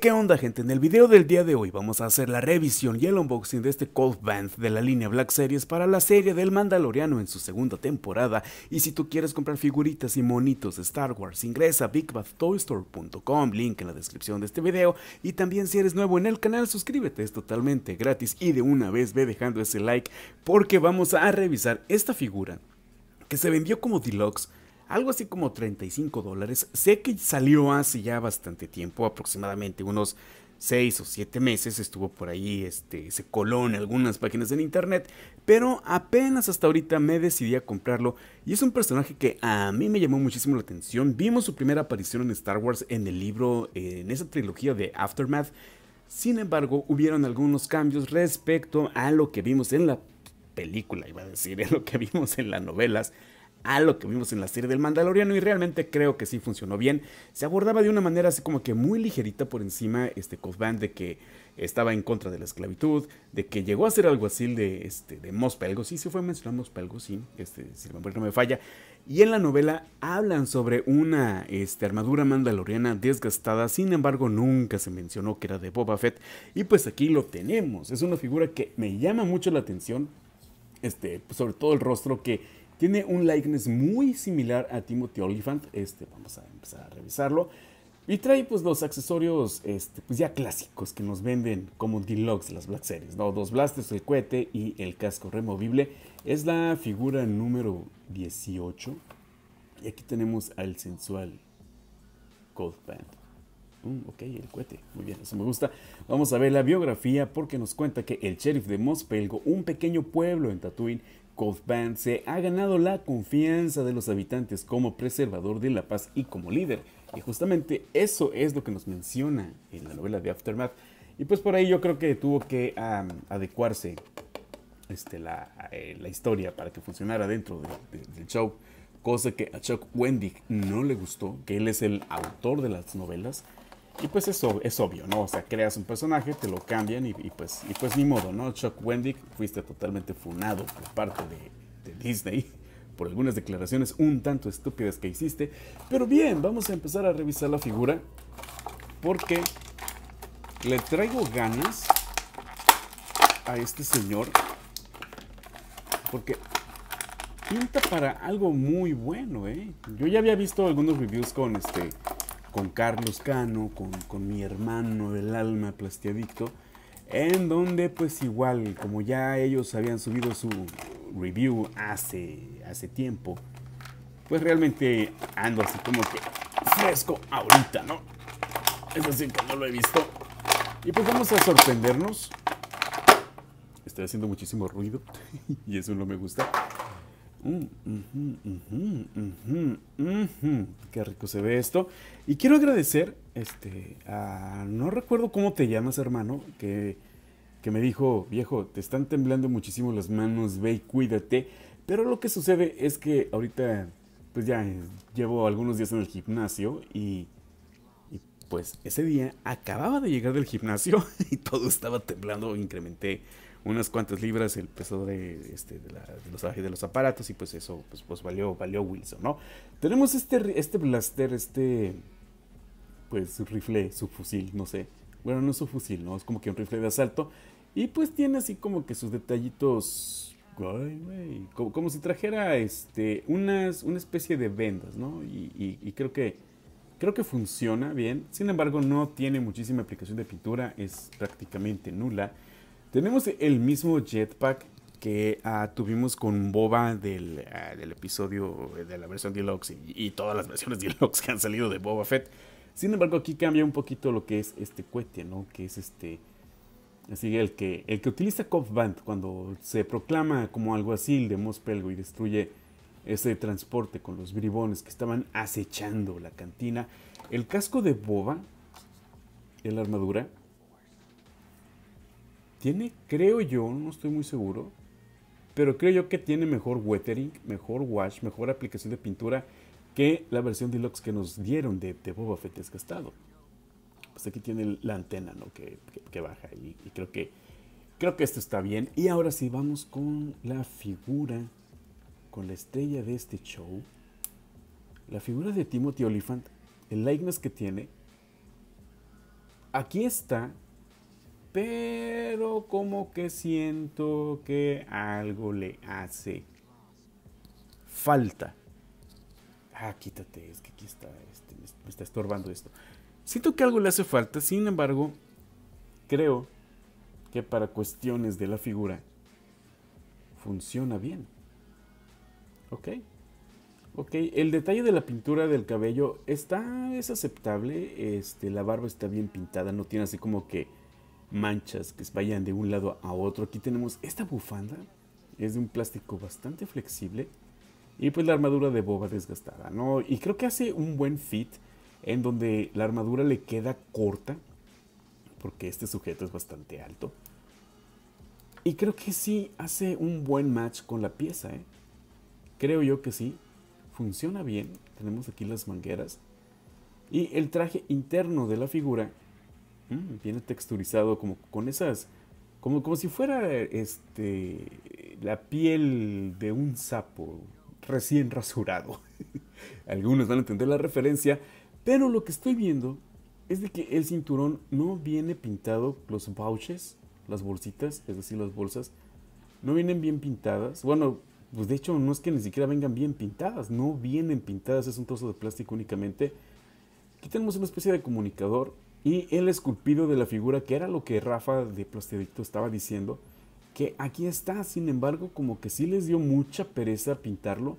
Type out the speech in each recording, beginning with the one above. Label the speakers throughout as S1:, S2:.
S1: qué onda gente, en el video del día de hoy vamos a hacer la revisión y el unboxing de este Cold Band de la línea Black Series para la serie del Mandaloriano en su segunda temporada y si tú quieres comprar figuritas y monitos de Star Wars ingresa a BigBadToyStore.com, link en la descripción de este video y también si eres nuevo en el canal suscríbete, es totalmente gratis y de una vez ve dejando ese like porque vamos a revisar esta figura que se vendió como deluxe algo así como 35 dólares. Sé que salió hace ya bastante tiempo, aproximadamente unos 6 o 7 meses, estuvo por ahí, este, se coló en algunas páginas en internet, pero apenas hasta ahorita me decidí a comprarlo y es un personaje que a mí me llamó muchísimo la atención. Vimos su primera aparición en Star Wars en el libro, en esa trilogía de Aftermath. Sin embargo, hubieron algunos cambios respecto a lo que vimos en la película, iba a decir, en lo que vimos en las novelas a lo que vimos en la serie del Mandaloriano y realmente creo que sí funcionó bien. Se abordaba de una manera así como que muy ligerita por encima este Cosban de que estaba en contra de la esclavitud, de que llegó a ser alguacil de, este, de Mos algo sí, se fue a mencionar algo sí, este, si el nombre no me falla. Y en la novela hablan sobre una este, armadura mandaloriana desgastada, sin embargo nunca se mencionó que era de Boba Fett. Y pues aquí lo tenemos, es una figura que me llama mucho la atención, este, sobre todo el rostro que tiene un likeness muy similar a Timothy Oliphant. Este, vamos a empezar a revisarlo. Y trae pues los accesorios este, pues, ya clásicos que nos venden como deluxe las Black Series, ¿no? Dos blasters, el cohete y el casco removible. Es la figura número 18. Y aquí tenemos al sensual Cold Band. Mm, ok, el cohete. Muy bien, eso me gusta. Vamos a ver la biografía porque nos cuenta que el sheriff de Mospelgo, un pequeño pueblo en Tatooine, se ha ganado la confianza de los habitantes como preservador de la paz y como líder. Y justamente eso es lo que nos menciona en la novela de Aftermath. Y pues por ahí yo creo que tuvo que adecuarse este, eh, la, historia para que funcionara dentro del show. Cosa que a Chuck Wendig no le gustó, que él es el autor de las novelas. Y pues eso es obvio, ¿no? O sea, creas un personaje, te lo cambian y, pues, y pues ni modo, ¿no? Chuck Wendig fuiste totalmente funado por parte de Disney por algunas declaraciones un tanto estúpidas que hiciste. Pero bien, vamos a empezar a revisar la figura porque le traigo ganas a este señor porque pinta para algo muy bueno, ¿eh? Yo ya había visto algunos reviews con este con Carlos Cano, con, mi hermano del alma plastiadicto, en donde pues igual, como ya ellos habían subido su review hace, hace tiempo, pues realmente ando así como que fresco ahorita, ¿no? Es decir, que no lo he visto. Y pues vamos a sorprendernos. Estoy haciendo muchísimo ruido y eso no me gusta. Mm, Qué rico se ve esto. Y quiero agradecer, este, a, no recuerdo cómo te llamas, hermano, que, que me dijo, viejo, te están temblando muchísimo las manos, ve y cuídate. Pero lo que sucede es que ahorita, pues ya eh, llevo algunos días en el gimnasio y, y pues ese día acababa de llegar del gimnasio y todo estaba temblando, incrementé unas cuantas libras el peso de, este, de, los, de los aparatos y pues eso pues, pues valió, valió Wilson, ¿no? Tenemos este, este blaster, este pues su rifle, su fusil, no sé. Bueno, no es su fusil, ¿no? Es como que un rifle de asalto. Y pues tiene así como que sus detallitos. como, como, si trajera este. Unas. Una especie de vendas, ¿no? Y, y, creo que. Creo que funciona bien. Sin embargo, no tiene muchísima aplicación de pintura. Es prácticamente nula. Tenemos el mismo jetpack que ah, tuvimos con Boba ah, del, episodio de la versión Deluxe y, todas las versiones Deluxe que han salido de Boba Fett. Sin embargo, aquí cambia un poquito lo que es este cohete, ¿no? Que es este... Así el que, el que utiliza Cobb Band cuando se proclama como algo el de Mos Pelgo y destruye ese transporte con los bribones que estaban acechando la cantina. El casco de Boba, la armadura, tiene, creo yo, no estoy muy seguro, pero creo yo que tiene mejor weathering, mejor wash, mejor aplicación de pintura que la versión deluxe que nos dieron de, Boba Fett desgastado. Pues aquí tiene la antena, ¿no? Que, baja y, y, creo que creo que esto está bien. Y ahora sí, vamos con la figura, con la estrella de este show. La figura de Timothy Oliphant, el likeness que tiene. Aquí está pero como que siento que algo le hace falta. Ah, quítate, es que aquí está, este, me está estorbando esto. Siento que algo le hace falta, sin embargo, creo que para cuestiones de la figura funciona bien. ¿Ok? Ok, el detalle de la pintura del cabello está, es aceptable, este, la barba está bien pintada, no tiene así como que manchas que vayan de un lado a otro. Aquí tenemos esta bufanda, es de un plástico bastante flexible. Y pues la armadura de boba desgastada, ¿no? Y creo que hace un buen fit en donde la armadura le queda corta, porque este sujeto es bastante alto. Y creo que sí hace un buen match con la pieza, ¿eh? Creo yo que sí. Funciona bien. Tenemos aquí las mangueras. Y el traje interno de la figura viene texturizado como con esas, como, como si fuera este, la piel de un sapo recién rasurado. Algunos van a entender la referencia, pero lo que estoy viendo es de que el cinturón no viene pintado, los pouches, las bolsitas, es decir, las bolsas, no vienen bien pintadas. Bueno, pues de hecho no es que ni siquiera vengan bien pintadas, no vienen pintadas, es un trozo de plástico únicamente. Aquí tenemos una especie de comunicador y el esculpido de la figura, que era lo que Rafa de plastidito estaba diciendo, que aquí está, sin embargo, como que sí les dio mucha pereza pintarlo.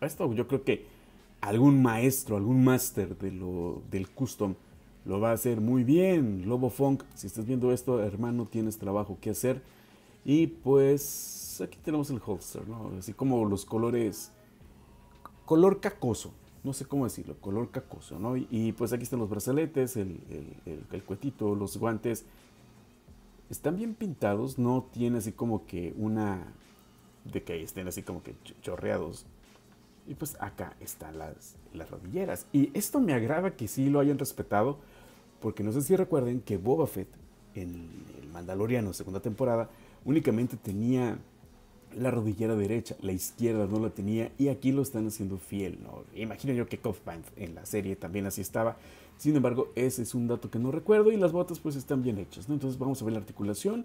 S1: Esto yo creo que algún maestro, algún máster de del custom lo va a hacer muy bien. Lobo Funk, si estás viendo esto, hermano, tienes trabajo que hacer. Y pues aquí tenemos el holster, Así como los colores, color cacoso no sé cómo decirlo, color cacoso, ¿no? Y, pues aquí están los brazaletes, el, cuetito, los guantes. Están bien pintados, no tiene así como que una... de que estén así como que chorreados. Y pues acá están las, las rodilleras. Y esto me agrada que sí lo hayan respetado, porque no sé si recuerden que Boba Fett en el Mandaloriano segunda temporada únicamente tenía la rodillera derecha, la izquierda no la tenía y aquí lo están haciendo fiel, ¿no? Imagino yo que Kaufman en la serie también así estaba. Sin embargo, ese es un dato que no recuerdo y las botas pues están bien hechas, Entonces vamos a ver la articulación.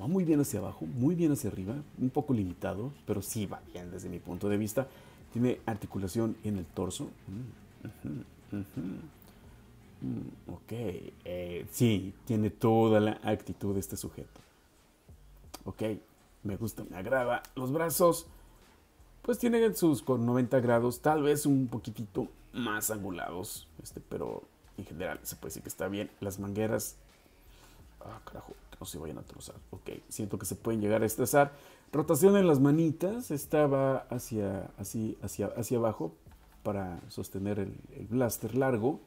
S1: Va muy bien hacia abajo, muy bien hacia arriba, un poco limitado, pero sí va bien desde mi punto de vista. Tiene articulación en el torso. Mm, mm, ok, eh, sí, tiene toda la actitud de este sujeto. Ok, me gusta, me agrada. Los brazos, pues tienen sus con 90 grados, tal vez un poquitito más angulados, este, pero en general se puede decir que está bien. Las mangueras, ah, carajo, no se vayan a trozar. Ok, siento que se pueden llegar a estresar. Rotación en las manitas, esta va hacia, así, hacia, hacia abajo para sostener el, blaster largo.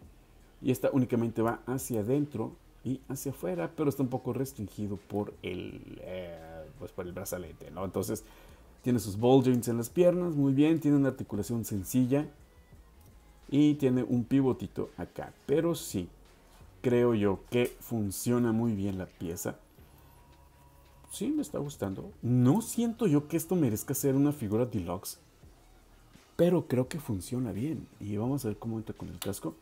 S1: Y esta únicamente va hacia adentro y hacia afuera, pero está un poco restringido por el... Eh, pues por el brazalete, ¿no? Entonces tiene sus ball joints en las piernas, muy bien, tiene una articulación sencilla y tiene un pivotito acá, pero sí, creo yo que funciona muy bien la pieza. Sí, me está gustando. No siento yo que esto merezca ser una figura deluxe, pero creo que funciona bien. Y vamos a ver cómo entra con el casco.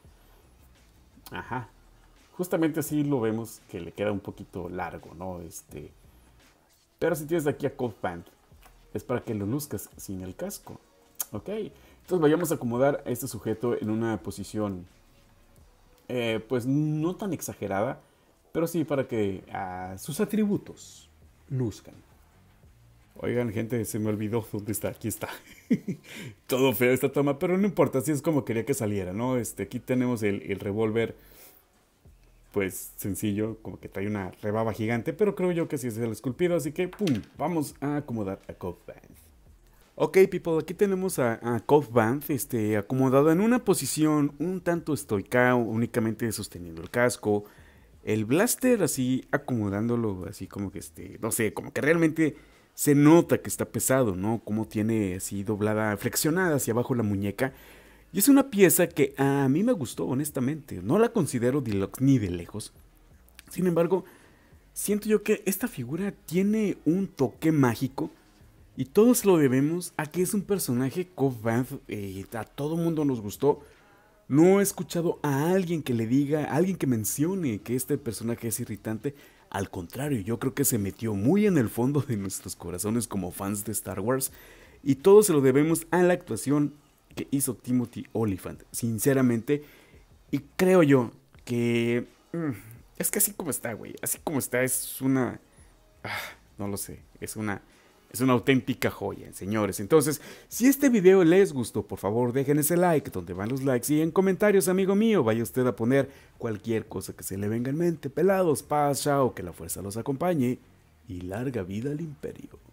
S1: Ajá, justamente así lo vemos que le queda un poquito largo, ¿no? Este, pero si tienes aquí a Cold Pant, es para que lo luzcas sin el casco. Ok, entonces vayamos a acomodar a este sujeto en una posición, eh, pues no tan exagerada, pero sí para que sus atributos luzcan. Oigan, gente, se me olvidó dónde está. Aquí está. Todo feo esta toma, pero no importa, así es como quería que saliera, ¿no? Este, aquí tenemos el, el revólver pues sencillo, como que trae una rebaba gigante, pero creo yo que sí es el esculpido, así que pum, vamos a acomodar a Cove Ok, people, aquí tenemos a, a Band, este, acomodado en una posición un tanto estoica, únicamente sosteniendo el casco, el blaster así acomodándolo, así como que este, no sé, como que realmente se nota que está pesado, ¿no? Como tiene así doblada, flexionada hacia abajo la muñeca. Y es una pieza que a mí me gustó, honestamente. No la considero deluxe ni de lejos. Sin embargo, siento yo que esta figura tiene un toque mágico. Y todos lo debemos a que es un personaje Cobb eh, a todo mundo nos gustó. No he escuchado a alguien que le diga, a alguien que mencione que este personaje es irritante. Al contrario, yo creo que se metió muy en el fondo de nuestros corazones como fans de Star Wars. Y todo se lo debemos a la actuación que hizo Timothy Oliphant, sinceramente. Y creo yo que... Mm, es que así como está, güey. Así como está es una... Ah, no lo sé. Es una... Es una auténtica joya, señores. Entonces, si este video les gustó, por favor dejen ese like, donde van los likes. Y en comentarios, amigo mío, vaya usted a poner cualquier cosa que se le venga en mente. Pelados, paz, chao, que la fuerza los acompañe. Y larga vida al imperio.